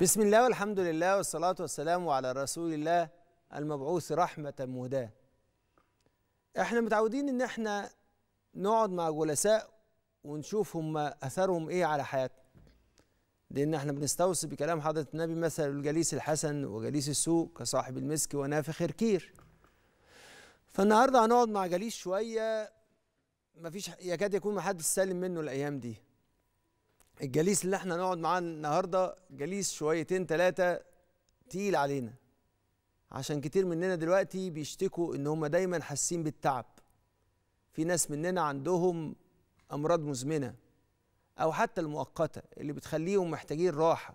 بسم الله والحمد لله والصلاة والسلام على رسول الله المبعوث رحمة مهداة احنا متعودين ان احنا نقعد مع جلساء ونشوف هم اثرهم ايه على حياتنا لان احنا بنستوصي بكلام حضرة النبي مثل الجليس الحسن وجليس السوء كصاحب المسك ونافخ الكير فالنهارده هنقعد مع جليس شوية مفيش يكاد يكون محدش سالم منه الايام دي الجليس اللي احنا هنقعد معاه النهارده جليس شويتين ثلاثه تقيل علينا عشان كتير مننا دلوقتي بيشتكوا ان هم دايما حاسين بالتعب في ناس مننا عندهم امراض مزمنه او حتى المؤقته اللي بتخليهم محتاجين راحه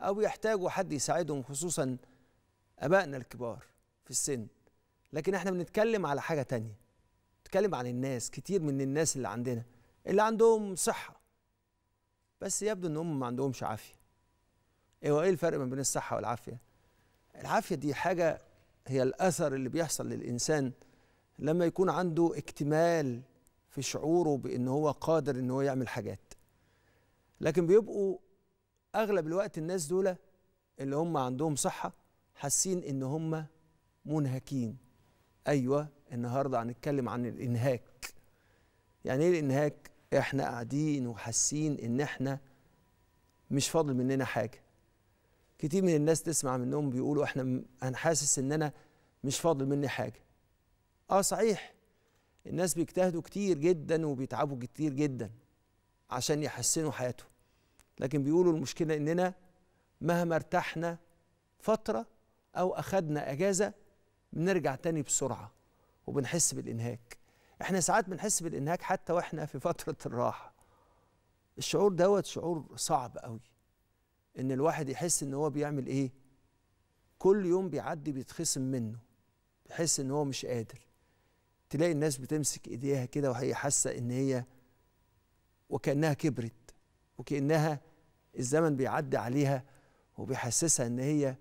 او يحتاجوا حد يساعدهم خصوصا ابائنا الكبار في السن لكن احنا بنتكلم على حاجه تانية نتكلم عن الناس كتير من الناس اللي عندنا اللي عندهم صحه بس يبدو ان هم ما عندهمش عافيه ايه وايه ايه الفرق ما بين الصحه والعافيه العافيه دي حاجه هي الاثر اللي بيحصل للانسان لما يكون عنده اكتمال في شعوره بان هو قادر ان هو يعمل حاجات لكن بيبقوا اغلب الوقت الناس دول اللي هم عندهم صحه حاسين ان هم منهكين ايوه النهارده هنتكلم عن الانهاك يعني ايه الانهاك احنا قاعدين وحاسين ان احنا مش فاضل مننا حاجه كتير من الناس تسمع منهم بيقولوا احنا انا حاسس ان انا مش فاضل مني حاجه اه صحيح الناس بيجتهدوا كتير جدا وبيتعبوا كتير جدا عشان يحسنوا حياتهم لكن بيقولوا المشكله اننا مهما ارتحنا فتره او اخدنا اجازه بنرجع تاني بسرعه وبنحس بالانهاك احنا ساعات بنحس بالانهاك حتى واحنا في فتره الراحه الشعور دوت شعور صعب قوي ان الواحد يحس ان هو بيعمل ايه كل يوم بيعدي بيتخصم منه بيحس ان هو مش قادر تلاقي الناس بتمسك ايديها كده وهي حاسه ان هي وكانها كبرت وكانها الزمن بيعدي عليها وبيحسسها ان هي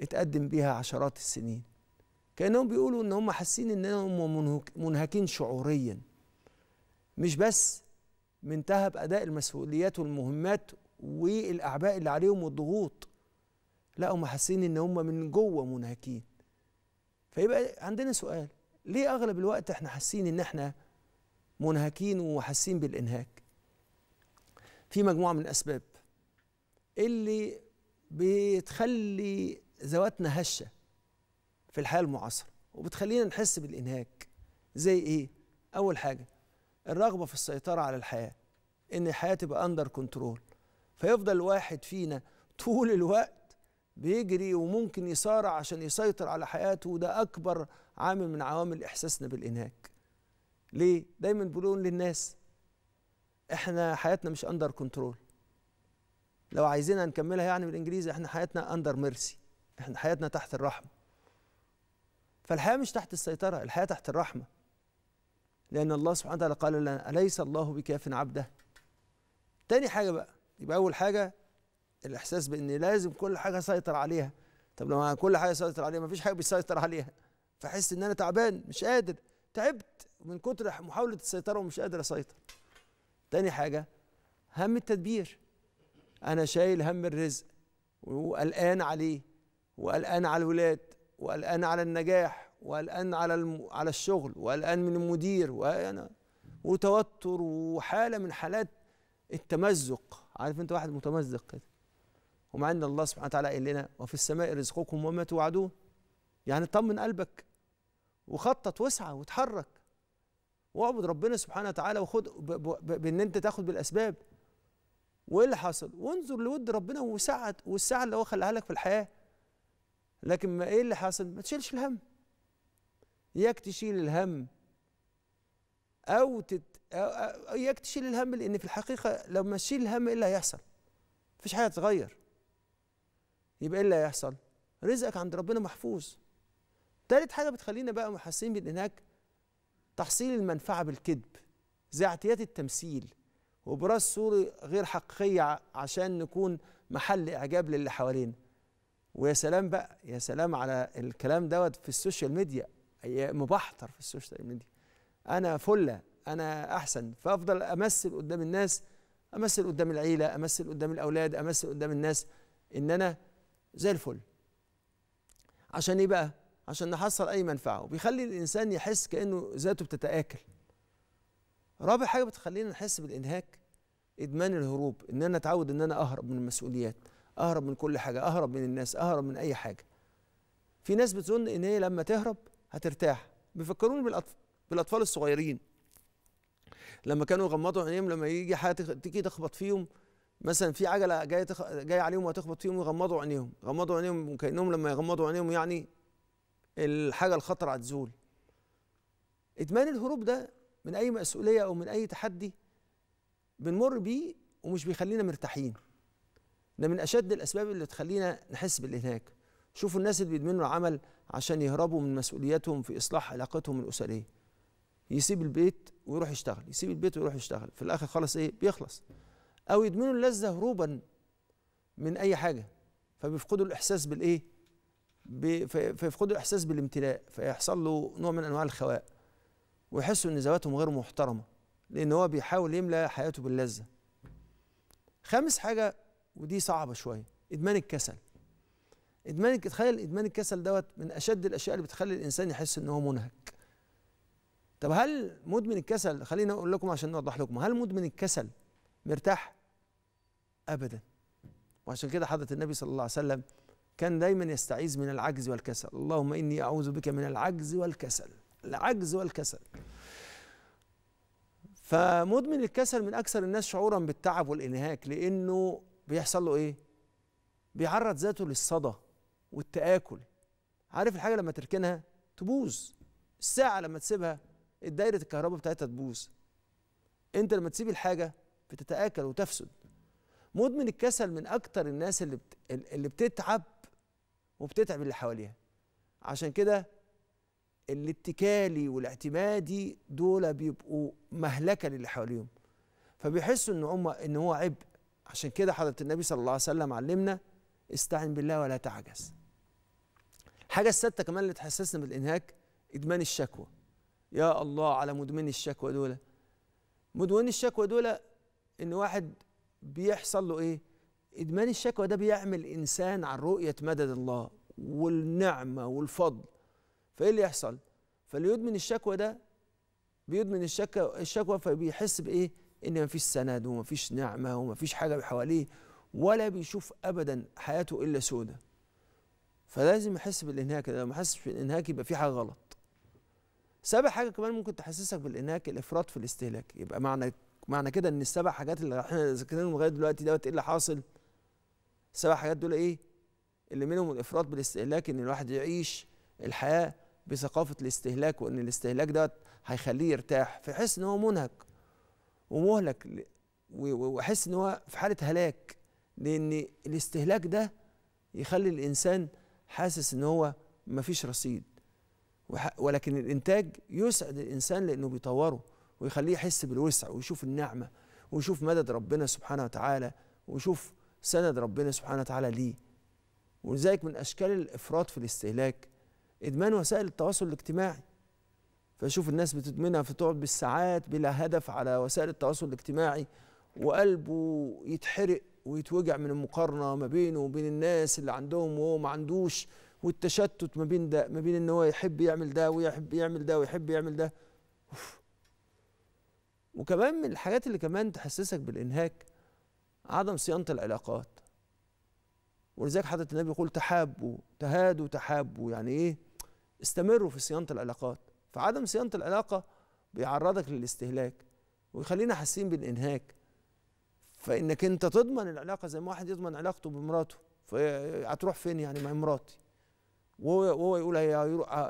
اتقدم بيها عشرات السنين كانهم بيقولوا ان هم حاسين انهم منهكين شعوريا مش بس من تهب اداء المسؤوليات والمهمات والاعباء اللي عليهم والضغوط لا هم حاسين ان هم من جوه منهكين فيبقى عندنا سؤال ليه اغلب الوقت احنا حاسين ان احنا منهكين وحاسين بالانهاك في مجموعه من الاسباب اللي بتخلي ذواتنا هشه في الحياه المعاصره وبتخلينا نحس بالانهاك زي ايه اول حاجه الرغبه في السيطره على الحياه ان الحياه تبقى اندر كنترول فيفضل الواحد فينا طول الوقت بيجري وممكن يصارع عشان يسيطر على حياته وده اكبر عامل من عوامل احساسنا بالانهاك ليه دايما بنقول للناس احنا حياتنا مش اندر كنترول لو عايزين نكملها يعني بالانجليزي احنا حياتنا اندر ميرسي احنا حياتنا تحت الرحمه فالحياة مش تحت السيطرة الحياة تحت الرحمة لأن الله سبحانه وتعالى قال لنا أليس الله بكاف عبده تاني حاجة بقى يبقى أول حاجة الإحساس بأن لازم كل حاجة أسيطر عليها طب لو كل حاجة أسيطر عليها مفيش حاجة بيسيطر عليها فأحس إن أنا تعبان مش قادر تعبت من كتر محاولة السيطرة ومش قادر أسيطر تاني حاجة هم التدبير أنا شايل هم الرزق وقلقان عليه وقلقان على الولاد وقلقان على النجاح وقلقان على الم... على الشغل وقلقان من المدير وأنا وتوتر وحاله من حالات التمزق عارف انت واحد متمزق كده ومع ان الله سبحانه وتعالى قال لنا وفي السماء رزقكم وما توعدون يعني طمن قلبك وخطط واسعى وتحرك واعبد ربنا سبحانه وتعالى وخد بان انت تاخد بالاسباب وايه اللي حصل وانظر لود ربنا وسعد والسعه اللي هو خلاها لك في الحياه لكن ما ايه اللي حاصل ما تشيلش الهم اياك تشيل الهم او تت اياك تشيل الهم لان في الحقيقه لو ما تشيل الهم ايه اللي هيحصل مفيش حاجه تتغير يبقى ايه اللي هيحصل رزقك عند ربنا محفوظ ثالث حاجه بتخلينا بقى بان بالانهاك تحصيل المنفعه بالكذب زي اعتياد التمثيل وبراس صورة غير حقيقية عشان نكون محل إعجاب للي حوالينا ويا سلام بقى يا سلام على الكلام دوت في السوشيال ميديا مبحتر في السوشيال ميديا انا فله انا احسن فافضل امثل قدام الناس امثل قدام العيله امثل قدام الاولاد امثل قدام الناس ان انا زي الفل عشان ايه بقى عشان نحصل اي منفعه وبيخلي الانسان يحس كانه ذاته بتتاكل رابع حاجه بتخلينا نحس بالانهاك ادمان الهروب ان انا اتعود ان انا اهرب من المسؤوليات اهرب من كل حاجه اهرب من الناس اهرب من اي حاجه في ناس بتظن ان هي لما تهرب هترتاح بيفكروني بالأطف... بالاطفال الصغيرين لما كانوا يغمضوا عينيهم لما يجي حاجه تيجي تخبط فيهم مثلا في عجله جايه تخ... جايه عليهم وهتخبط فيهم يغمضوا عينيهم غمضوا عينيهم وكانهم لما يغمضوا عينيهم يعني الحاجه الخطره هتزول ادمان الهروب ده من اي مسؤوليه او من اي تحدي بنمر بيه ومش بيخلينا مرتاحين ده من اشد الاسباب اللي تخلينا نحس بالانهاك شوفوا الناس اللي بيدمنوا العمل عشان يهربوا من مسؤولياتهم في اصلاح علاقتهم الاسريه يسيب البيت ويروح يشتغل يسيب البيت ويروح يشتغل في الاخر خلاص ايه بيخلص او يدمنوا اللذه هروبا من اي حاجه فبيفقدوا الاحساس بالايه فيفقدوا الاحساس بالامتلاء فيحصل له نوع من انواع الخواء ويحسوا ان ذواتهم غير محترمه لان هو بيحاول يملى حياته باللذه خامس حاجه ودي صعبه شويه ادمان الكسل ادمان تخيل ادمان الكسل دوت من اشد الاشياء اللي بتخلي الانسان يحس ان هو منهك طب هل مدمن الكسل خلينا اقول لكم عشان نوضح لكم هل مدمن الكسل مرتاح ابدا وعشان كده حضره النبي صلى الله عليه وسلم كان دايما يستعيذ من العجز والكسل اللهم اني اعوذ بك من العجز والكسل العجز والكسل فمدمن الكسل من اكثر الناس شعورا بالتعب والانهاك لانه بيحصل له ايه بيعرض ذاته للصدى والتآكل عارف الحاجة لما تركنها تبوظ الساعة لما تسيبها دايرة الكهرباء بتاعتها تبوظ انت لما تسيب الحاجة بتتآكل وتفسد مدمن الكسل من اكتر الناس اللي بت... اللي بتتعب وبتتعب اللي حواليها عشان كده الاتكالي والاعتمادي دول بيبقوا مهلكه للي حواليهم فبيحسوا ان هم ان هو عبء عشان كده حضرة النبي صلى الله عليه وسلم علمنا استعن بالله ولا تعجز الحاجة السادسة كمان اللي تحسسنا بالإنهاك إدمان الشكوى يا الله على مدمني الشكوى دول مدمني الشكوى دول إن واحد بيحصل له إيه إدمان الشكوى ده بيعمل إنسان عن رؤية مدد الله والنعمة والفضل فإيه اللي يحصل فاللي يدمن الشكوى ده بيدمن الشكوى الشكوى فبيحس بايه؟ ان ما فيش سند وما فيش نعمه وما فيش حاجه حواليه ولا بيشوف ابدا حياته الا سودة فلازم يحس بالانهاك لو ما حسش بالانهاك يبقى في حاجه غلط سبع حاجه كمان ممكن تحسسك بالانهاك الافراط في الاستهلاك يبقى معنى معنى كده ان السبع حاجات اللي احنا ذاكرينهم لغايه دلوقتي دوت ايه اللي حاصل السبع حاجات دول ايه اللي منهم الافراط بالاستهلاك ان الواحد يعيش الحياه بثقافه الاستهلاك وان الاستهلاك دوت هيخليه يرتاح فيحس ان هو منهك ومهلك واحس ان هو في حاله هلاك لان الاستهلاك ده يخلي الانسان حاسس ان هو مفيش رصيد ولكن الانتاج يسعد الانسان لانه بيطوره ويخليه يحس بالوسع ويشوف النعمه ويشوف مدد ربنا سبحانه وتعالى ويشوف سند ربنا سبحانه وتعالى ليه ولذلك من اشكال الافراط في الاستهلاك ادمان وسائل التواصل الاجتماعي فشوف الناس بتدمنها فتقعد بالساعات بلا هدف على وسائل التواصل الاجتماعي وقلبه يتحرق ويتوجع من المقارنه ما بينه وبين الناس اللي عندهم وهو ما عندوش والتشتت ما بين ده ما بين ان هو يحب يعمل ده ويحب يعمل ده ويحب يعمل ده أوف. وكمان من الحاجات اللي كمان تحسسك بالانهاك عدم صيانه العلاقات ولذلك حضرت النبي يقول تحابوا تهادوا تحابوا يعني ايه استمروا في صيانه العلاقات فعدم صيانه العلاقه بيعرضك للاستهلاك ويخلينا حاسين بالانهاك فانك انت تضمن العلاقه زي ما واحد يضمن علاقته بمراته فهتروح فين يعني مع مراتي وهو يقول هي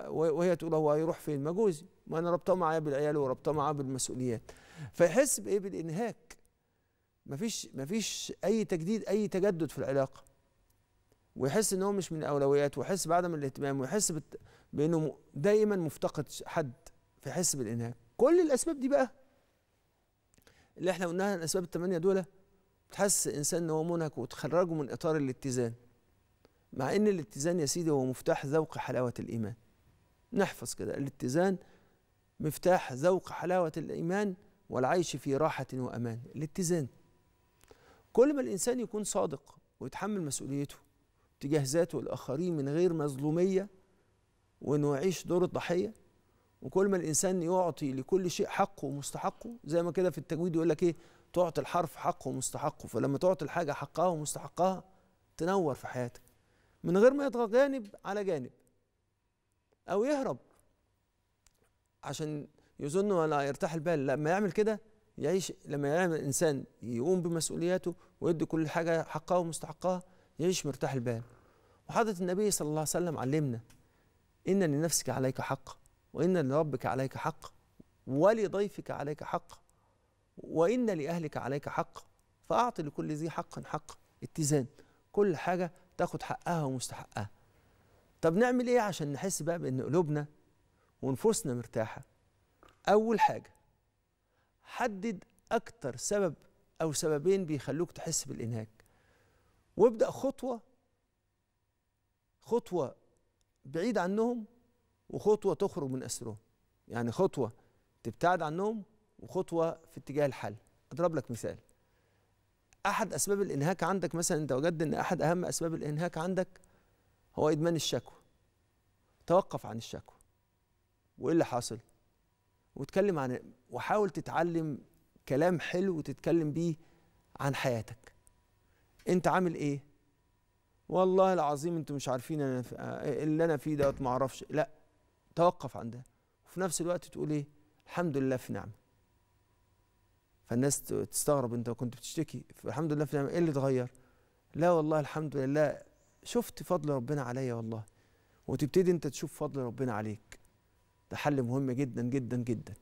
وهي تقول هو هيروح فين ما جوزي ما انا رابطاه معايا بالعيال ورابطاه معاه بالمسؤوليات فيحس بايه بالانهاك مفيش مفيش اي تجديد اي تجدد في العلاقه ويحس ان هو مش من الاولويات ويحس بعدم الاهتمام ويحس بت... بانه دايما مفتقد حد فيحس بالانهاك كل الاسباب دي بقى اللي احنا قلناها الاسباب الثمانيه دول بتحس انسان ان هو منهك وتخرجه من اطار الاتزان مع ان الاتزان يا سيدي هو مفتاح ذوق حلاوه الايمان نحفظ كده الاتزان مفتاح ذوق حلاوه الايمان والعيش في راحه وامان الاتزان كل ما الانسان يكون صادق ويتحمل مسؤوليته تجاه ذاته والآخرين من غير مظلومية وإنه يعيش دور الضحية وكل ما الإنسان يعطي لكل شيء حقه ومستحقه زي ما كده في التجويد يقول لك إيه تعطي الحرف حقه ومستحقه فلما تعطي الحاجة حقها ومستحقها تنور في حياتك من غير ما يضغط جانب على جانب أو يهرب عشان يظن ولا يرتاح البال لما يعمل كده يعيش لما يعمل انسان يقوم بمسؤولياته ويدي كل حاجة حقها ومستحقها يعيش مرتاح البال وحضرة النبي صلى الله عليه وسلم علمنا إن لنفسك عليك حق وإن لربك عليك حق ولضيفك عليك حق وإن لأهلك عليك حق فأعط لكل ذي حق حق اتزان كل حاجة تاخد حقها ومستحقها طب نعمل إيه عشان نحس بقى بإن قلوبنا ونفوسنا مرتاحة أول حاجة حدد أكتر سبب أو سببين بيخلوك تحس بالإنهاك وابدأ خطوة خطوة بعيد عنهم وخطوة تخرج من أسرهم يعني خطوة تبتعد عنهم وخطوة في اتجاه الحل أضرب لك مثال أحد أسباب الإنهاك عندك مثلا أنت وجدت أن أحد أهم أسباب الإنهاك عندك هو إدمان الشكوى توقف عن الشكوى وإيه اللي حاصل واتكلم عن وحاول تتعلم كلام حلو وتتكلم بيه عن حياتك انت عامل ايه والله العظيم انتم مش عارفين انا آه، اللي انا فيه دوت ما اعرفش لا توقف عندها وفي نفس الوقت تقول ايه الحمد لله في نعمه فالناس تستغرب انت كنت بتشتكي الحمد لله في نعمه ايه اللي اتغير لا والله الحمد لله شفت فضل ربنا عليا والله وتبتدي انت تشوف فضل ربنا عليك ده حل مهم جدا جدا جدا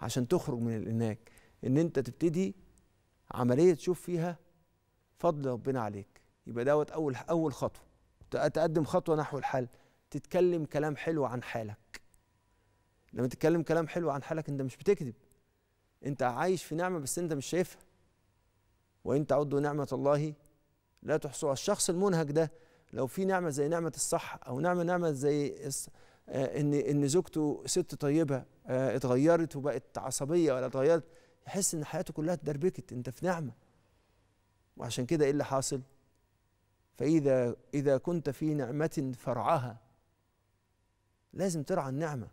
عشان تخرج من الاناك ان انت تبتدي عمليه تشوف فيها فضل ربنا عليك يبقى دوت اول اول خطوه تقدم خطوه نحو الحل تتكلم كلام حلو عن حالك لما تتكلم كلام حلو عن حالك انت مش بتكذب انت عايش في نعمه بس انت مش شايفها وان تعدوا نعمه الله لا تحصوها الشخص المنهك ده لو في نعمه زي نعمه الصح او نعمه نعمه زي آه، ان ان زوجته ست طيبه آه، اتغيرت وبقت عصبيه ولا اتغيرت يحس ان حياته كلها اتدربكت انت في نعمه وعشان كده ايه اللي حاصل فاذا اذا كنت في نعمه فرعها لازم ترعى النعمه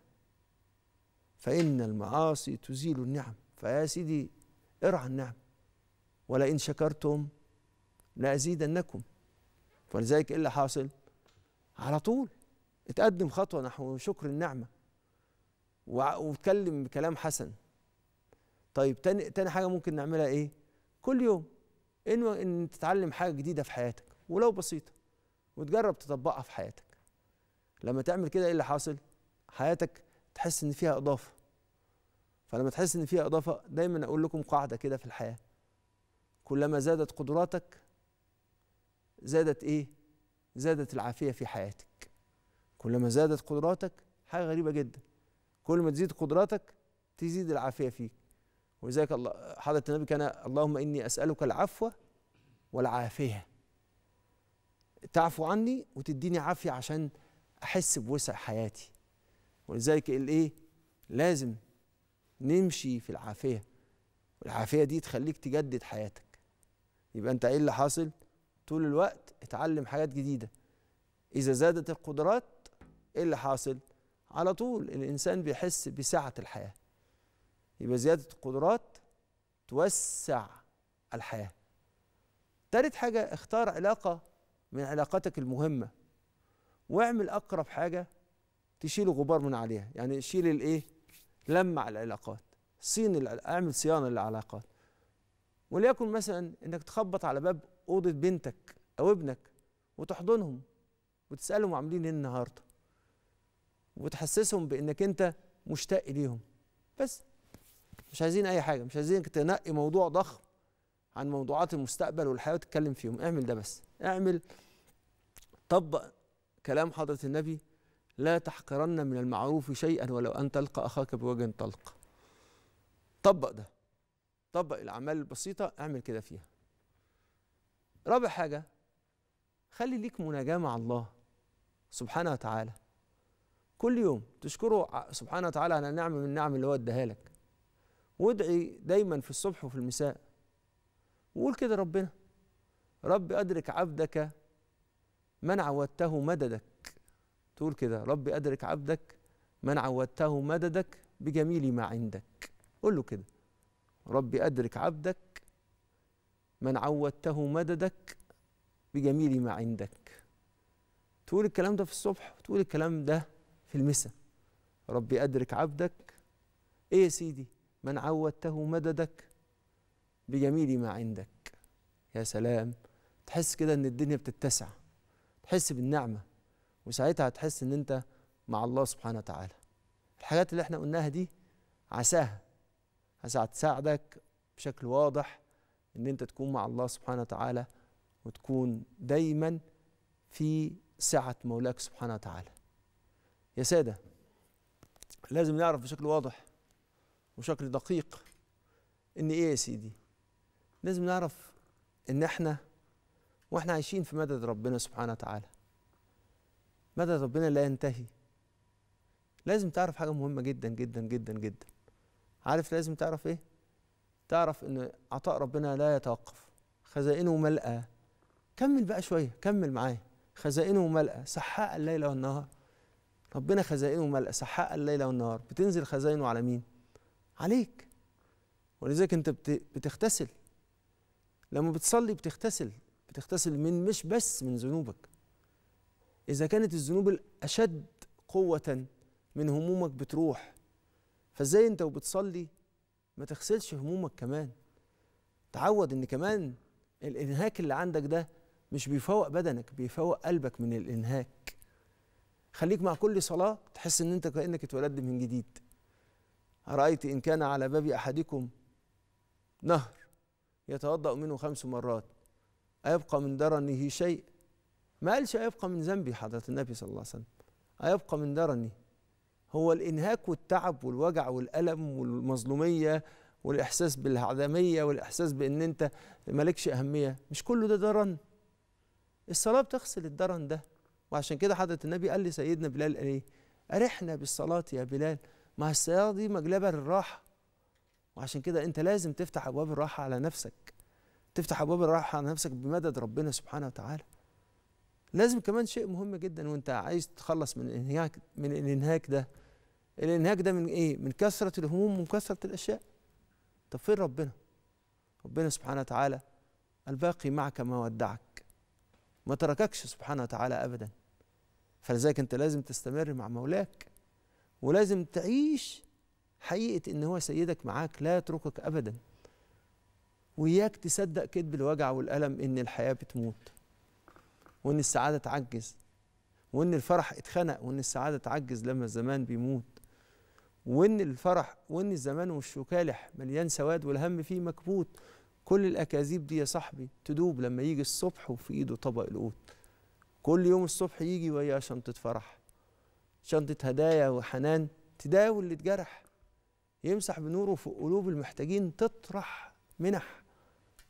فان المعاصي تزيل النعم فيا سيدي ارعى النعم ولئن شكرتم لازيدنكم فلذلك ايه اللي حاصل على طول اتقدم خطوه نحو شكر النعمه واتكلم بكلام حسن طيب تاني, تاني حاجه ممكن نعملها ايه كل يوم ان تتعلم حاجه جديده في حياتك ولو بسيطه وتجرب تطبقها في حياتك لما تعمل كده ايه اللي حاصل حياتك تحس ان فيها اضافه فلما تحس ان فيها اضافه دايما اقول لكم قاعده كده في الحياه كلما زادت قدراتك زادت ايه زادت العافيه في حياتك كلما زادت قدراتك حاجه غريبه جدا كل ما تزيد قدراتك تزيد العافيه فيك ولذلك حضرة النبي كان اللهم إني أسألك العفو والعافية تعفو عني وتديني عافية عشان أحس بوسع حياتي ولذلك الإيه لازم نمشي في العافية والعافية دي تخليك تجدد حياتك يبقى أنت إيه اللي حاصل طول الوقت اتعلم حاجات جديدة إذا زادت القدرات إيه اللي حاصل على طول الإنسان بيحس بسعة الحياة يبقى زياده القدرات توسع الحياه تالت حاجه اختار علاقه من علاقاتك المهمه واعمل اقرب حاجه تشيل غبار من عليها يعني شيل الايه لمع العلاقات صين اعمل صيانه للعلاقات وليكن مثلا انك تخبط على باب اوضه بنتك او ابنك وتحضنهم وتسالهم عاملين ايه النهارده وتحسسهم بانك انت مشتاق ليهم بس مش عايزين اي حاجه مش عايزينك تنقي موضوع ضخم عن موضوعات المستقبل والحياه وتتكلم فيهم اعمل ده بس اعمل طبق كلام حضره النبي لا تحقرن من المعروف شيئا ولو ان تلقى اخاك بوجه طلق طبق ده طبق الاعمال البسيطه اعمل كده فيها رابع حاجه خلي ليك مناجاه مع الله سبحانه وتعالى كل يوم تشكره سبحانه وتعالى على النعمه من النعم اللي هو اداها لك وادعي دايما في الصبح وفي المساء وقول كده ربنا رب أدرك عبدك من عودته مددك تقول كده رب أدرك عبدك من عودته مددك بجميل ما عندك قول له كده رب أدرك عبدك من عودته مددك بجميل ما عندك تقول الكلام ده في الصبح وتقول الكلام ده في المساء رب أدرك عبدك إيه يا سيدي من عودته مددك بجميل ما عندك يا سلام تحس كده ان الدنيا بتتسع تحس بالنعمه وساعتها هتحس ان انت مع الله سبحانه وتعالى الحاجات اللي احنا قلناها دي عساها عساها تساعدك بشكل واضح ان انت تكون مع الله سبحانه وتعالى وتكون دايما في سعة مولاك سبحانه وتعالى يا سادة لازم نعرف بشكل واضح وشكل دقيق ان ايه يا سيدي لازم نعرف ان احنا واحنا عايشين في مدد ربنا سبحانه وتعالى مدد ربنا لا ينتهي لازم تعرف حاجه مهمه جدا جدا جدا جدا عارف لازم تعرف ايه تعرف ان عطاء ربنا لا يتوقف خزائنه ملقى كمل بقى شويه كمل معايا خزائنه ملقى سحاء الليل والنهار ربنا خزائنه ملقى سحاء الليل والنهار بتنزل خزائنه على مين عليك ولذلك انت بتغتسل لما بتصلي بتغتسل بتغتسل من مش بس من ذنوبك اذا كانت الذنوب الاشد قوه من همومك بتروح فازاي انت وبتصلي ما تغسلش همومك كمان تعود ان كمان الانهاك اللي عندك ده مش بيفوق بدنك بيفوق قلبك من الانهاك خليك مع كل صلاه تحس ان انت كانك اتولدت من جديد أرأيت إن كان على باب أحدكم نهر يتوضأ منه خمس مرات أيبقى من درنه شيء ما قالش أيبقى من ذنبي حضرة النبي صلى الله عليه وسلم أيبقى من درني هو الإنهاك والتعب والوجع والألم والمظلومية والإحساس بالعدمية والإحساس بأن أنت مالكش أهمية مش كله ده درن الصلاة بتغسل الدرن ده وعشان كده حضرة النبي قال لسيدنا بلال إيه أرحنا بالصلاة يا بلال ما السيارة دي مجلبة للراحة وعشان كده أنت لازم تفتح أبواب الراحة على نفسك تفتح أبواب الراحة على نفسك بمدد ربنا سبحانه وتعالى لازم كمان شيء مهم جدا وأنت عايز تخلص من الإنهاك من الإنهاك ده الإنهاك ده من إيه؟ من كثرة الهموم ومن كثرة الأشياء طب فين ربنا؟ ربنا سبحانه وتعالى الباقي معك ما ودعك ما ترككش سبحانه وتعالى أبدا فلذلك أنت لازم تستمر مع مولاك ولازم تعيش حقيقة إن هو سيدك معاك لا يتركك أبدا وإياك تصدق كذب الوجع والألم إن الحياة بتموت وإن السعادة تعجز وإن الفرح اتخنق وإن السعادة تعجز لما الزمان بيموت وإن الفرح وإن الزمان والشكالح مليان سواد والهم فيه مكبوت كل الأكاذيب دي يا صاحبي تدوب لما يجي الصبح وفي إيده طبق القوت كل يوم الصبح يجي ويا شنطة فرح شنطة هدايا وحنان تداوي اللي اتجرح يمسح بنوره في قلوب المحتاجين تطرح منح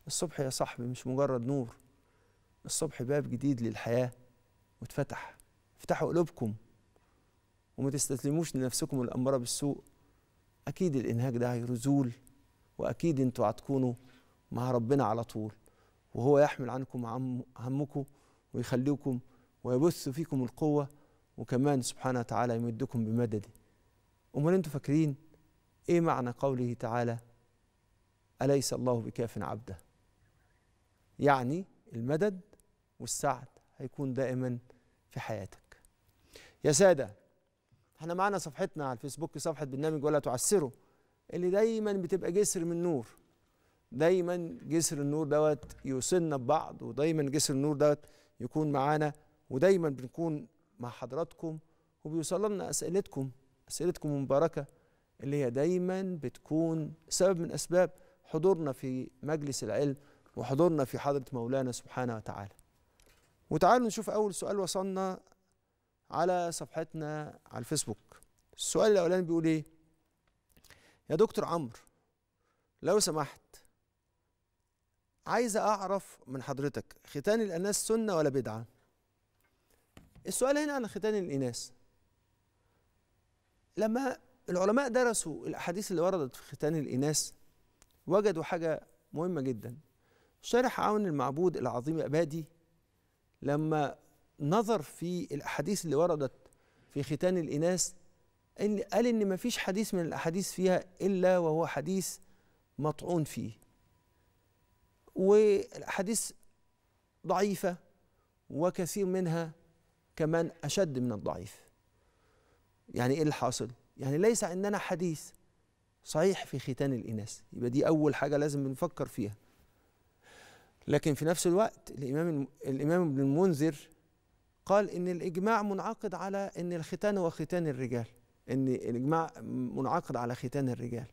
الصبح يا صاحبي مش مجرد نور الصبح باب جديد للحياة واتفتح افتحوا قلوبكم وما تستسلموش لنفسكم الأمارة بالسوء أكيد الإنهاك ده هيزول وأكيد أنتوا هتكونوا مع ربنا على طول وهو يحمل عنكم همكم ويخليكم ويبث فيكم القوه وكمان سبحانه وتعالى يمدكم بمدده امال انتوا فاكرين ايه معنى قوله تعالى اليس الله بكاف عبده يعني المدد والسعد هيكون دائما في حياتك يا ساده احنا معانا صفحتنا على الفيسبوك صفحه برنامج ولا تعسره اللي دايما بتبقى جسر من نور دايما جسر النور دوت يوصلنا ببعض ودايما جسر النور دوت يكون معانا ودايما بنكون مع حضراتكم وبيوصل لنا اسئلتكم اسئلتكم المباركه اللي هي دايما بتكون سبب من اسباب حضورنا في مجلس العلم وحضورنا في حضره مولانا سبحانه وتعالى. وتعالوا نشوف اول سؤال وصلنا على صفحتنا على الفيسبوك. السؤال الاولاني بيقول ايه؟ يا دكتور عمرو لو سمحت عايز اعرف من حضرتك ختان الاناث سنه ولا بدعه؟ السؤال هنا عن ختان الإناث لما العلماء درسوا الأحاديث اللي وردت في ختان الإناث وجدوا حاجة مهمة جدا شارح عون المعبود العظيم أبادي لما نظر في الأحاديث اللي وردت في ختان الإناث قال إن مفيش حديث من الأحاديث فيها إلا وهو حديث مطعون فيه والأحاديث ضعيفة وكثير منها كمان أشد من الضعيف يعني إيه اللي حاصل؟ يعني ليس عندنا حديث صحيح في ختان الإناث يبقى دي أول حاجة لازم بنفكر فيها لكن في نفس الوقت الإمام الإمام ابن المنذر قال إن الإجماع منعقد على إن الختان هو ختان الرجال إن الإجماع منعقد على ختان الرجال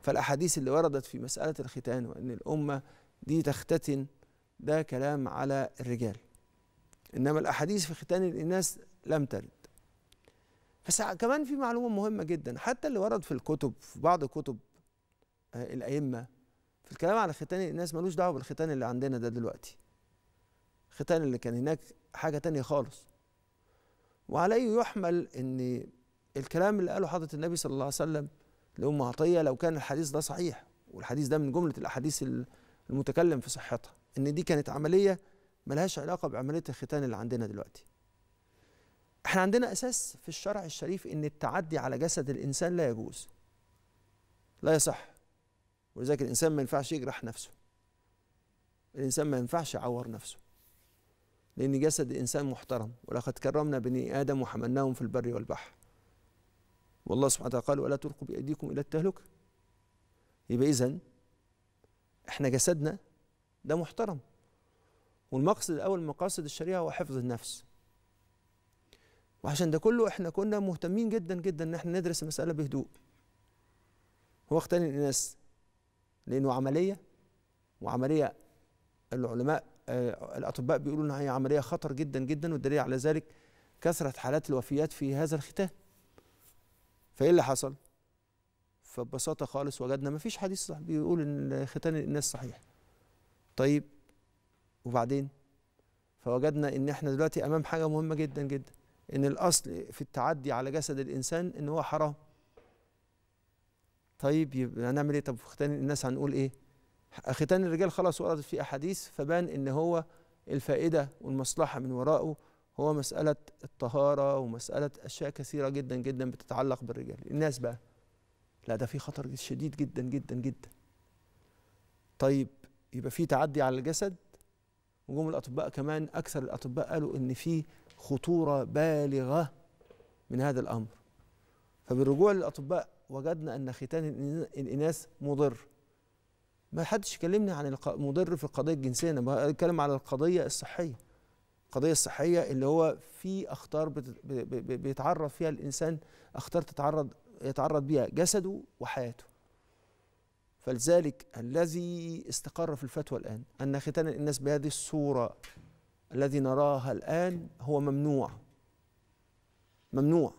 فالأحاديث اللي وردت في مسألة الختان وإن الأمة دي تختتن ده كلام على الرجال إنما الأحاديث في ختان الإناث لم ترد بس كمان في معلومة مهمة جدا حتى اللي ورد في الكتب في بعض كتب آه، الأئمة في الكلام على ختان الإناث ملوش دعوة بالختان اللي عندنا ده دلوقتي ختان اللي كان هناك حاجة تانية خالص وعليه يحمل أن الكلام اللي قاله حضرة النبي صلى الله عليه وسلم لأم عطية لو كان الحديث ده صحيح والحديث ده من جملة الأحاديث المتكلم في صحتها أن دي كانت عملية ملهاش علاقه بعمليه الختان اللي عندنا دلوقتي احنا عندنا اساس في الشرع الشريف ان التعدي على جسد الانسان لا يجوز لا يصح ولذلك الانسان ما ينفعش يجرح نفسه الانسان ما ينفعش يعور نفسه لان جسد الانسان محترم ولقد كرمنا بني ادم وحملناهم في البر والبحر والله سبحانه وتعالى قال ولا تلقوا بايديكم الى التهلكه يبقى اذا احنا جسدنا ده محترم والمقصد الأول من مقاصد الشريعة هو حفظ النفس وعشان ده كله احنا كنا مهتمين جدا جدا ان احنا ندرس المسألة بهدوء هو اختلف الناس لأنه عملية وعملية العلماء آه، الأطباء بيقولوا إنها هي عملية خطر جدا جدا والدليل على ذلك كثرة حالات الوفيات في هذا الختان فإيه اللي حصل؟ فببساطة خالص وجدنا مفيش حديث صح بيقول إن ختان الإناث صحيح طيب وبعدين فوجدنا ان احنا دلوقتي امام حاجه مهمه جدا جدا ان الاصل في التعدي على جسد الانسان ان هو حرام طيب يبقى هنعمل ايه طب في ختان الناس هنقول ايه ختان الرجال خلاص وردت في احاديث فبان ان هو الفائده والمصلحه من وراءه هو مساله الطهاره ومساله اشياء كثيره جدا جدا بتتعلق بالرجال الناس بقى لا ده في خطر شديد جدا جدا جدا طيب يبقى في تعدي على الجسد وجم الاطباء كمان اكثر الاطباء قالوا ان في خطوره بالغه من هذا الامر فبالرجوع للاطباء وجدنا ان ختان الاناث مضر ما حدش كلمني عن المضر في القضيه الجنسيه انا بتكلم على القضيه الصحيه القضيه الصحيه اللي هو في اخطار بيتعرض فيها الانسان اخطار تتعرض يتعرض بيها جسده وحياته فلذلك الذي استقر في الفتوى الآن أن ختان الإناث بهذه الصورة الذي نراها الآن هو ممنوع ممنوع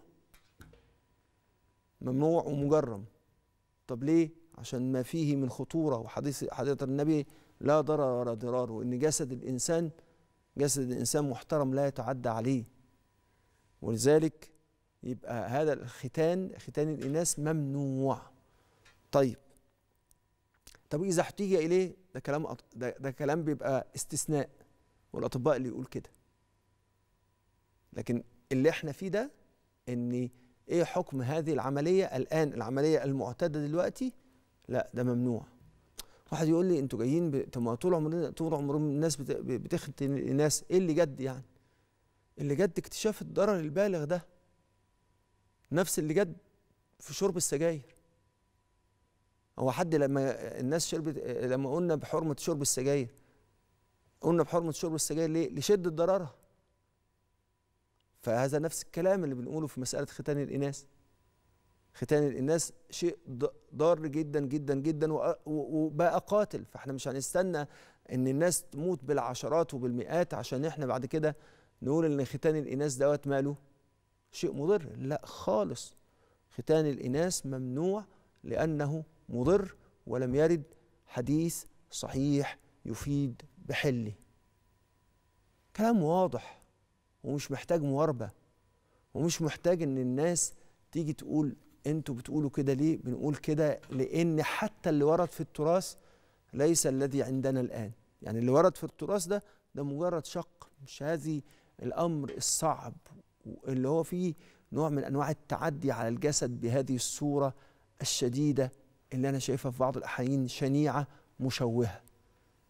ممنوع ومجرم طب ليه؟ عشان ما فيه من خطورة وحديث حديث النبي لا ضرر ولا ضرار وإن جسد الإنسان جسد الإنسان محترم لا يتعدى عليه ولذلك يبقى هذا الختان ختان الإناث ممنوع طيب طب إذا احتج إليه ده كلام أط... ده, ده كلام بيبقى استثناء والأطباء اللي يقول كده لكن اللي احنا فيه ده إن إيه حكم هذه العملية الآن العملية المعتادة دلوقتي لا ده ممنوع واحد يقول لي انتوا جايين طب ما طول عمرنا طول عمر الناس بت... بتختن الناس ايه اللي جد يعني؟ اللي جد اكتشاف الضرر البالغ ده نفس اللي جد في شرب السجاير هو حد لما الناس شربت لما قلنا بحرمه شرب السجاير قلنا بحرمه شرب السجاير ليه؟ لشده ضررها فهذا نفس الكلام اللي بنقوله في مساله ختان الاناث ختان الاناث شيء ضار جدا جدا جدا وبقى قاتل فاحنا مش هنستنى ان الناس تموت بالعشرات وبالمئات عشان احنا بعد كده نقول ان ختان الاناث دوت ماله شيء مضر لا خالص ختان الاناث ممنوع لانه مضر ولم يرد حديث صحيح يفيد بحله كلام واضح ومش محتاج مواربة ومش محتاج ان الناس تيجي تقول انتوا بتقولوا كده ليه بنقول كده لان حتى اللي ورد في التراث ليس الذي عندنا الان يعني اللي ورد في التراث ده ده مجرد شق مش هذه الامر الصعب اللي هو فيه نوع من انواع التعدي على الجسد بهذه الصوره الشديده اللي انا شايفها في بعض الاحيان شنيعه مشوهه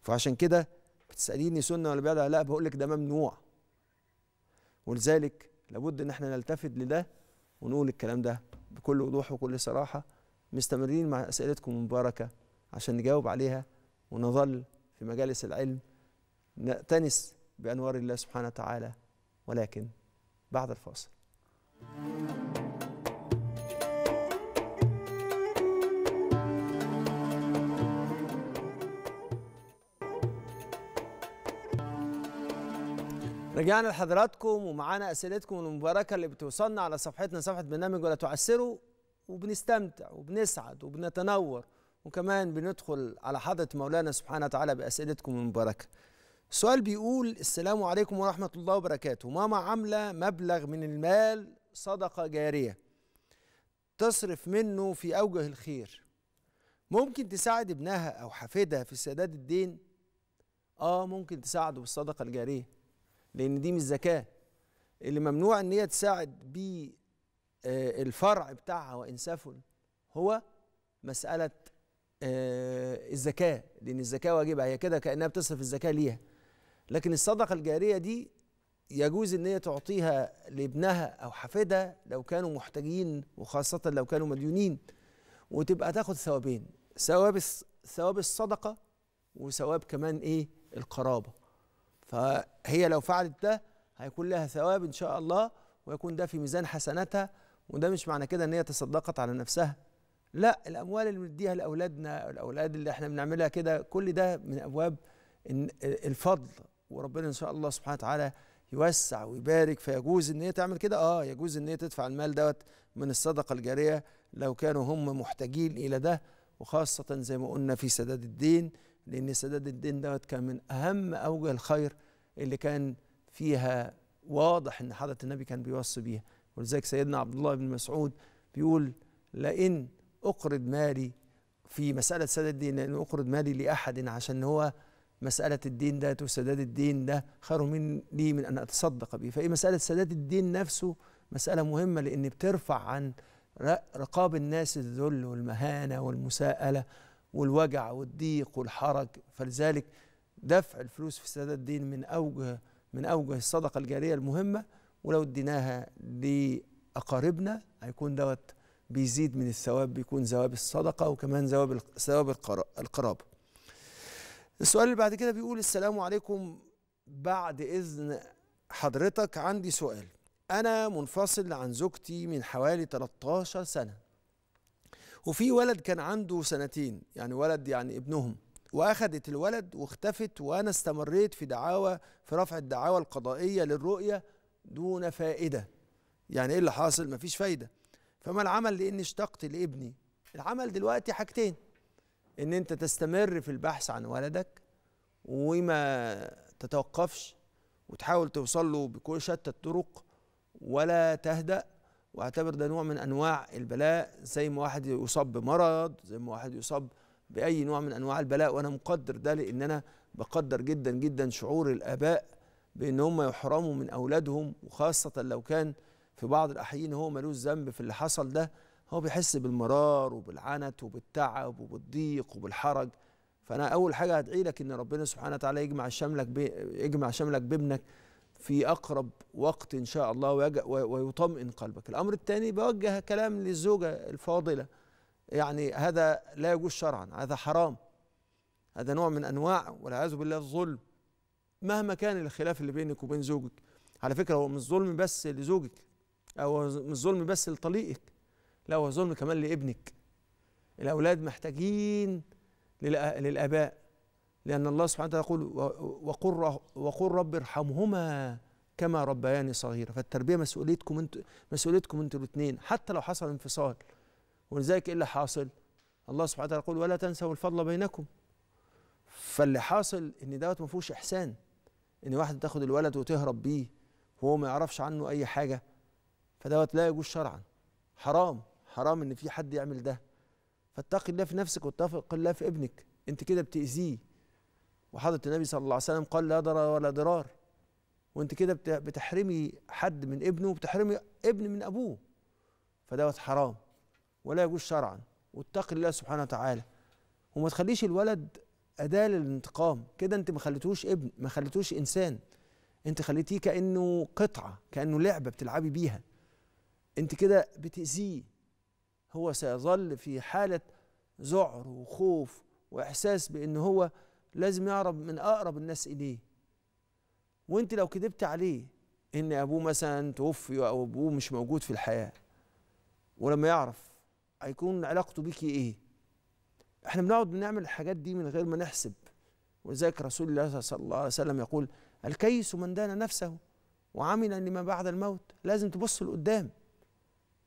فعشان كده بتساليني سنه ولا بدعه لا بقول لك ده ممنوع ولذلك لابد ان احنا نلتفت لده ونقول الكلام ده بكل وضوح وكل صراحه مستمرين مع اسئلتكم المباركه عشان نجاوب عليها ونظل في مجالس العلم نأتنس بأنوار الله سبحانه وتعالى ولكن بعد الفاصل. رجعنا لحضراتكم ومعانا اسئلتكم المباركه اللي بتوصلنا على صفحتنا صفحه برنامج ولا تعسروا وبنستمتع وبنسعد وبنتنور وكمان بندخل على حضره مولانا سبحانه وتعالى باسئلتكم المباركه. السؤال بيقول السلام عليكم ورحمه الله وبركاته، ماما عامله مبلغ من المال صدقه جاريه تصرف منه في اوجه الخير. ممكن تساعد ابنها او حفيدها في سداد الدين؟ اه ممكن تساعده بالصدقه الجاريه. لان دي مش زكاه اللي ممنوع ان هي تساعد بالفرع آه، الفرع بتاعها سفل هو مساله آه، الزكاه لان الزكاه واجبه هي كده كانها بتصرف الزكاه ليها لكن الصدقه الجاريه دي يجوز ان هي تعطيها لابنها او حفيدها لو كانوا محتاجين وخاصه لو كانوا مديونين وتبقى تاخد ثوابين ثواب ثواب الصدقه وثواب كمان ايه القرابه فهي لو فعلت ده هيكون لها ثواب ان شاء الله ويكون ده في ميزان حسناتها وده مش معنى كده ان هي تصدقت على نفسها لا الاموال اللي بنديها لاولادنا الاولاد اللي احنا بنعملها كده كل ده من ابواب الفضل وربنا ان شاء الله سبحانه وتعالى يوسع ويبارك فيجوز ان هي تعمل كده اه يجوز ان هي تدفع المال دوت من الصدقه الجاريه لو كانوا هم محتاجين الى ده وخاصه زي ما قلنا في سداد الدين لأن سداد الدين دوت كان من أهم أوجه الخير اللي كان فيها واضح أن حضرة النبي كان بيوصي بيها ولذلك سيدنا عبد الله بن مسعود بيقول لئن أقرض مالي في مسألة سداد الدين لأن أقرض مالي لأحد عشان هو مسألة الدين ده وسداد الدين ده خير من لي من أن أتصدق به فإيه مسألة سداد الدين نفسه مسألة مهمة لأن بترفع عن رقاب الناس الذل والمهانة والمساءلة والوجع والضيق والحرج فلذلك دفع الفلوس في سداد الدين من أوجه من أوجه الصدقة الجارية المهمة ولو اديناها لأقاربنا هيكون دوت بيزيد من الثواب بيكون ثواب الصدقة وكمان ثواب ثواب القرابة. السؤال اللي بعد كده بيقول السلام عليكم بعد إذن حضرتك عندي سؤال أنا منفصل عن زوجتي من حوالي 13 سنة وفي ولد كان عنده سنتين يعني ولد يعني ابنهم واخدت الولد واختفت وانا استمريت في دعاوى في رفع الدعاوى القضائيه للرؤيه دون فائده يعني ايه اللي حاصل مفيش فايده فما العمل لاني اشتقت لابني العمل دلوقتي حاجتين ان انت تستمر في البحث عن ولدك وما تتوقفش وتحاول توصل له بكل شتى الطرق ولا تهدأ واعتبر ده نوع من انواع البلاء زي ما واحد يصاب بمرض زي ما واحد يصاب باي نوع من انواع البلاء وانا مقدر ده لان انا بقدر جدا جدا شعور الاباء بان هم يحرموا من اولادهم وخاصه لو كان في بعض الاحيان هو ملوش ذنب في اللي حصل ده هو بيحس بالمرار وبالعنت وبالتعب وبالضيق وبالحرج فانا اول حاجه هدعي لك ان ربنا سبحانه وتعالى يجمع شملك يجمع شملك بابنك في أقرب وقت إن شاء الله ويطمئن قلبك الأمر الثاني بوجه كلام للزوجة الفاضلة يعني هذا لا يجوز شرعا هذا حرام هذا نوع من أنواع والعياذ بالله الظلم مهما كان الخلاف اللي بينك وبين زوجك على فكرة هو مش ظلم بس لزوجك أو مش ظلم بس لطليقك لا هو ظلم كمان لابنك الأولاد محتاجين للآباء لأن الله سبحانه وتعالى يقول وقل, وقل رب ارحمهما كما ربياني صغيرة فالتربية مسؤوليتكم انتوا مسؤوليتكم انتوا الاثنين حتى لو حصل انفصال ولذلك ايه اللي حاصل؟ الله سبحانه وتعالى يقول ولا تنسوا الفضل بينكم فاللي حاصل ان دوت ما فيهوش احسان ان واحده تاخد الولد وتهرب بيه وهو ما يعرفش عنه اي حاجه فدوت لا يجوز شرعا حرام حرام ان في حد يعمل ده فاتقي الله في نفسك واتقي الله في ابنك انت كده بتاذيه وحضرة النبي صلى الله عليه وسلم قال لا ضرر ولا ضرار وانت كده بتحرمي حد من ابنه وبتحرمي ابن من ابوه فدوت حرام ولا يجوز شرعا واتقي الله سبحانه وتعالى وما تخليش الولد أداة للانتقام كده انت ما خليتوش ابن ما خليتوش إنسان انت خليتيه كأنه قطعة كأنه لعبة بتلعبي بيها انت كده بتأذيه هو سيظل في حالة ذعر وخوف وإحساس بأن هو لازم يعرف من اقرب الناس اليه وانت لو كدبت عليه ان ابوه مثلا توفي او ابوه مش موجود في الحياه ولما يعرف هيكون علاقته بيكي ايه احنا بنقعد بنعمل الحاجات دي من غير ما نحسب ولذلك رسول الله صلى الله عليه وسلم يقول الكيس من دان نفسه وعمل لما بعد الموت لازم تبص لقدام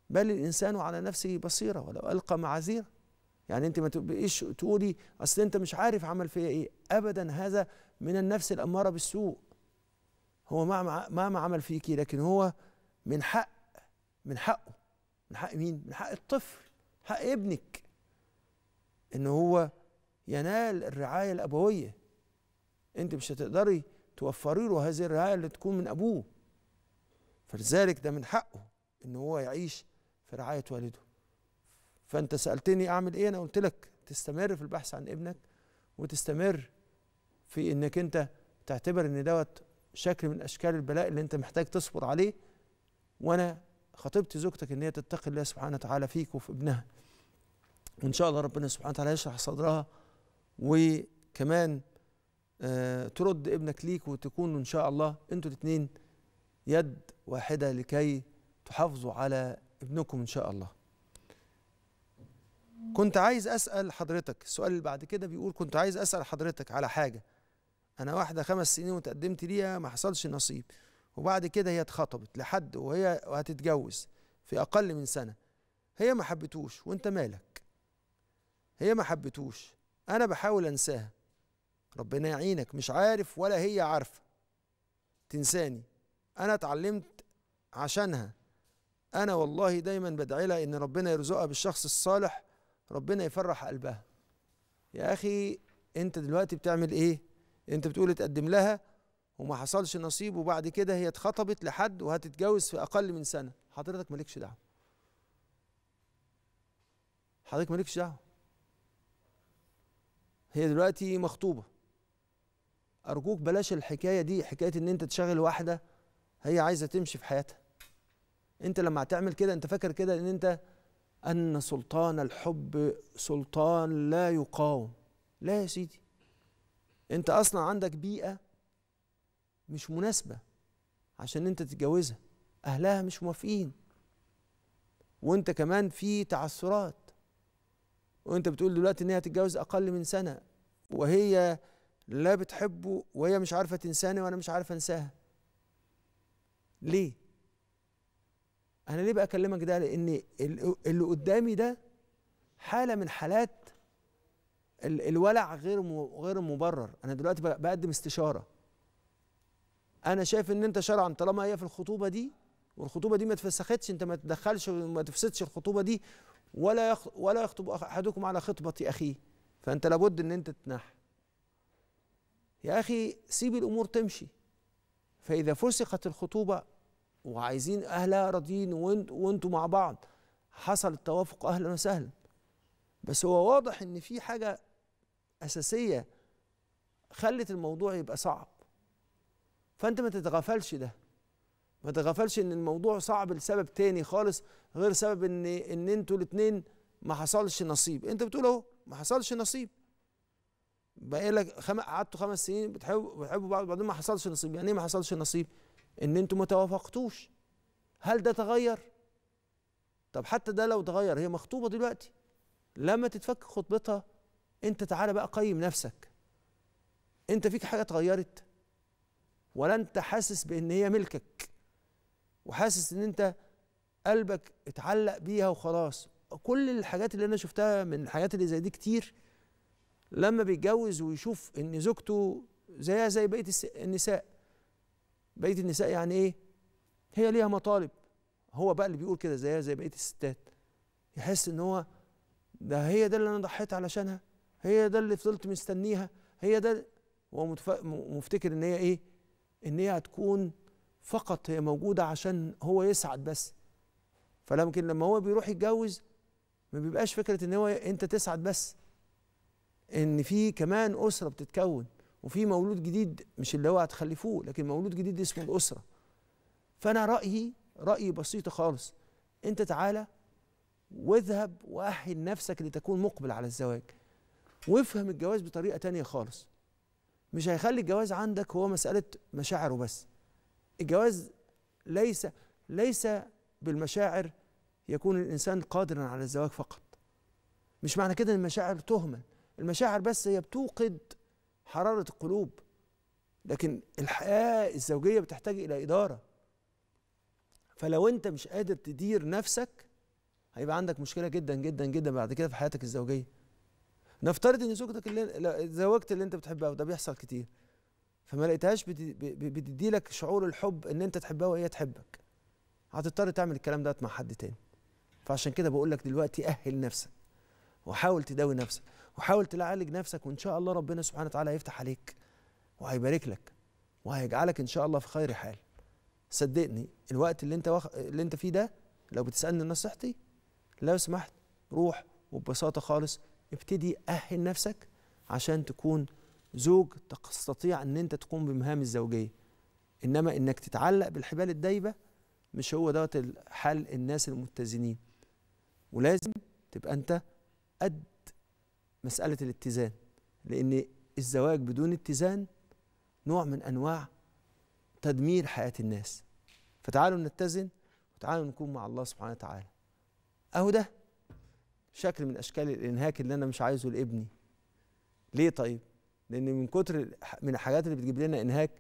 بل الانسان على نفسه بصيره ولو القى معاذيره يعني انت ما تبقيش تقولي اصل انت مش عارف عمل فيا ايه ابدا هذا من النفس الاماره بالسوء هو ما ما عمل فيكي لكن هو من حق من حقه من حق مين من حق الطفل حق ابنك ان هو ينال الرعايه الابويه انت مش هتقدري توفري له هذه الرعايه اللي تكون من ابوه فلذلك ده من حقه ان هو يعيش في رعايه والده فانت سالتني اعمل ايه انا قلت لك تستمر في البحث عن ابنك وتستمر في انك انت تعتبر ان دوت شكل من اشكال البلاء اللي انت محتاج تصبر عليه وانا خطبت زوجتك ان هي تتقي الله سبحانه وتعالى فيك وفي ابنها وان شاء الله ربنا سبحانه وتعالى يشرح صدرها وكمان آه ترد ابنك ليك وتكون ان شاء الله انتوا الاثنين يد واحده لكي تحافظوا على ابنكم ان شاء الله كنت عايز اسال حضرتك السؤال اللي بعد كده بيقول كنت عايز اسال حضرتك على حاجه انا واحده خمس سنين وتقدمت ليها ما حصلش نصيب وبعد كده هي اتخطبت لحد وهي وهتتجوز في اقل من سنه هي ما حبتوش وانت مالك هي ما حبتوش انا بحاول انساها ربنا يعينك مش عارف ولا هي عارفه تنساني انا اتعلمت عشانها انا والله دايما بدعي لها ان ربنا يرزقها بالشخص الصالح ربنا يفرح قلبها يا اخي انت دلوقتي بتعمل ايه انت بتقول اتقدم لها وما حصلش نصيب وبعد كده هي اتخطبت لحد وهتتجوز في اقل من سنه حضرتك مالكش دعوه حضرتك مالكش دعوه هي دلوقتي مخطوبه ارجوك بلاش الحكايه دي حكايه ان انت تشغل واحده هي عايزه تمشي في حياتها انت لما هتعمل كده انت فاكر كده ان انت أن سلطان الحب سلطان لا يقاوم لا يا سيدي أنت أصلا عندك بيئة مش مناسبة عشان أنت تتجوزها أهلها مش موافقين وأنت كمان في تعثرات وأنت بتقول دلوقتي إن هي هتتجوز أقل من سنة وهي لا بتحبه وهي مش عارفة تنساني وأنا مش عارفة أنساها ليه؟ انا ليه بكلمك ده لان اللي قدامي ده حاله من حالات الولع غير غير مبرر انا دلوقتي بقدم استشاره انا شايف ان انت شرعا طالما هي في الخطوبه دي والخطوبه دي ما اتفسختش انت ما تدخلش وما تفسدش الخطوبه دي ولا يخ ولا يخطب احدكم على خطبه اخيه فانت لابد ان انت تنح يا اخي سيب الامور تمشي فاذا فسخت الخطوبه وعايزين اهلها راضيين وانتوا مع بعض حصل التوافق اهلا وسهلا بس هو واضح ان في حاجه اساسيه خلت الموضوع يبقى صعب فانت ما تتغافلش ده ما تتغافلش ان الموضوع صعب لسبب تاني خالص غير سبب ان ان انتوا الاثنين ما حصلش نصيب انت بتقول اهو ما حصلش نصيب بقى لك خم... قعدتوا خمس سنين بتحبوا بتحبوا بعض وبعدين ما حصلش نصيب يعني ايه ما حصلش نصيب ان انتوا ما توافقتوش هل ده تغير طب حتى ده لو تغير هي مخطوبه دلوقتي لما تتفك خطبتها انت تعالى بقى قيم نفسك انت فيك حاجه اتغيرت ولا انت حاسس بان هي ملكك وحاسس ان انت قلبك اتعلق بيها وخلاص كل الحاجات اللي انا شفتها من الحاجات اللي زي دي كتير لما بيتجوز ويشوف ان زوجته زيها زي بقيه النساء بقيه النساء يعني ايه هي ليها مطالب هو بقى اللي بيقول كده زيها زي بقيه الستات يحس ان هو ده هي ده اللي انا ضحيت علشانها هي ده اللي فضلت مستنيها هي ده هو مفتكر ان هي ايه ان هي هتكون فقط هي موجوده عشان هو يسعد بس فلكن لما هو بيروح يتجوز ما بيبقاش فكره ان هو انت تسعد بس ان في كمان اسره بتتكون وفي مولود جديد مش اللي هو هتخلفوه لكن مولود جديد اسمه الأسرة فأنا رأيي رأيي بسيط خالص أنت تعالى واذهب وأحن نفسك لتكون مقبل على الزواج وافهم الجواز بطريقة تانية خالص مش هيخلي الجواز عندك هو مسألة مشاعر وبس الجواز ليس ليس بالمشاعر يكون الإنسان قادرا على الزواج فقط مش معنى كده المشاعر تهمل المشاعر بس هي بتوقد حراره القلوب لكن الحياه الزوجيه بتحتاج الى اداره فلو انت مش قادر تدير نفسك هيبقى عندك مشكله جدا جدا جدا بعد كده في حياتك الزوجيه نفترض ان زوجتك اللي زوجت اللي انت بتحبها وده بيحصل كتير فما لقيتهاش بتدي لك شعور الحب ان انت تحبها وهي تحبك هتضطر تعمل الكلام ده مع حد تاني فعشان كده بقول لك دلوقتي اهل نفسك وحاول تداوي نفسك وحاول تعالج نفسك وان شاء الله ربنا سبحانه وتعالى هيفتح عليك وهيبارك لك وهيجعلك ان شاء الله في خير حال صدقني الوقت اللي انت وخ... اللي انت فيه ده لو بتسالني نصيحتي لو سمحت روح وببساطه خالص ابتدي اهل نفسك عشان تكون زوج تستطيع ان انت تقوم بمهام الزوجيه انما انك تتعلق بالحبال الدايبه مش هو دوت حل الناس المتزنين ولازم تبقى انت قد مسألة الاتزان لأن الزواج بدون اتزان نوع من أنواع تدمير حياة الناس فتعالوا نتزن وتعالوا نكون مع الله سبحانه وتعالى أهو ده شكل من أشكال الإنهاك اللي أنا مش عايزه لابني ليه طيب؟ لأن من كتر من الحاجات اللي بتجيب لنا إنهاك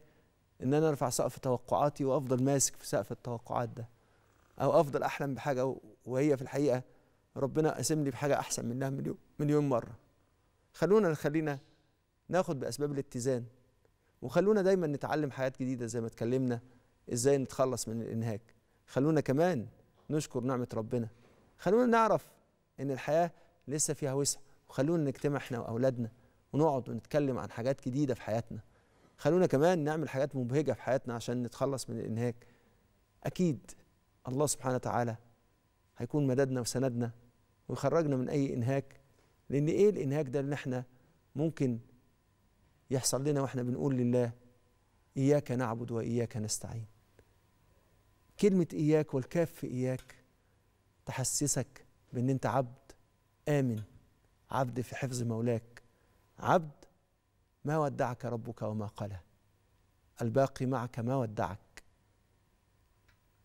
إن أنا أرفع سقف توقعاتي وأفضل ماسك في سقف التوقعات ده أو أفضل أحلم بحاجة وهي في الحقيقة ربنا قاسم لي بحاجه احسن منها مليون مليون مره خلونا خلينا ناخد باسباب الاتزان وخلونا دايما نتعلم حاجات جديده زي ما اتكلمنا ازاي نتخلص من الانهاك خلونا كمان نشكر نعمه ربنا خلونا نعرف ان الحياه لسه فيها وسع وخلونا نجتمع احنا واولادنا ونقعد ونتكلم عن حاجات جديده في حياتنا خلونا كمان نعمل حاجات مبهجه في حياتنا عشان نتخلص من الانهاك اكيد الله سبحانه وتعالى هيكون مددنا وسندنا ويخرجنا من أي إنهاك لأن إيه الإنهاك ده اللي إحنا ممكن يحصل لنا وإحنا بنقول لله إياك نعبد وإياك نستعين كلمة إياك والكاف في إياك تحسسك بأن أنت عبد آمن عبد في حفظ مولاك عبد ما ودعك ربك وما قلى الباقي معك ما ودعك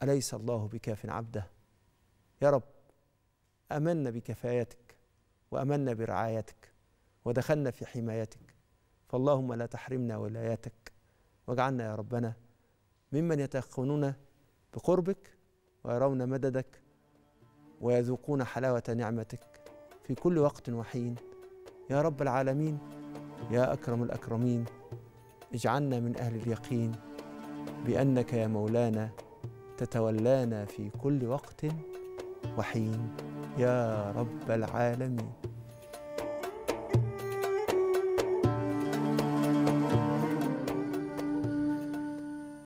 أليس الله بكاف عبده يا رب امنا بكفايتك وامنا برعايتك ودخلنا في حمايتك فاللهم لا تحرمنا ولايتك واجعلنا يا ربنا ممن يتيقنون بقربك ويرون مددك ويذوقون حلاوه نعمتك في كل وقت وحين يا رب العالمين يا اكرم الاكرمين اجعلنا من اهل اليقين بانك يا مولانا تتولانا في كل وقت وحين يا رب العالمين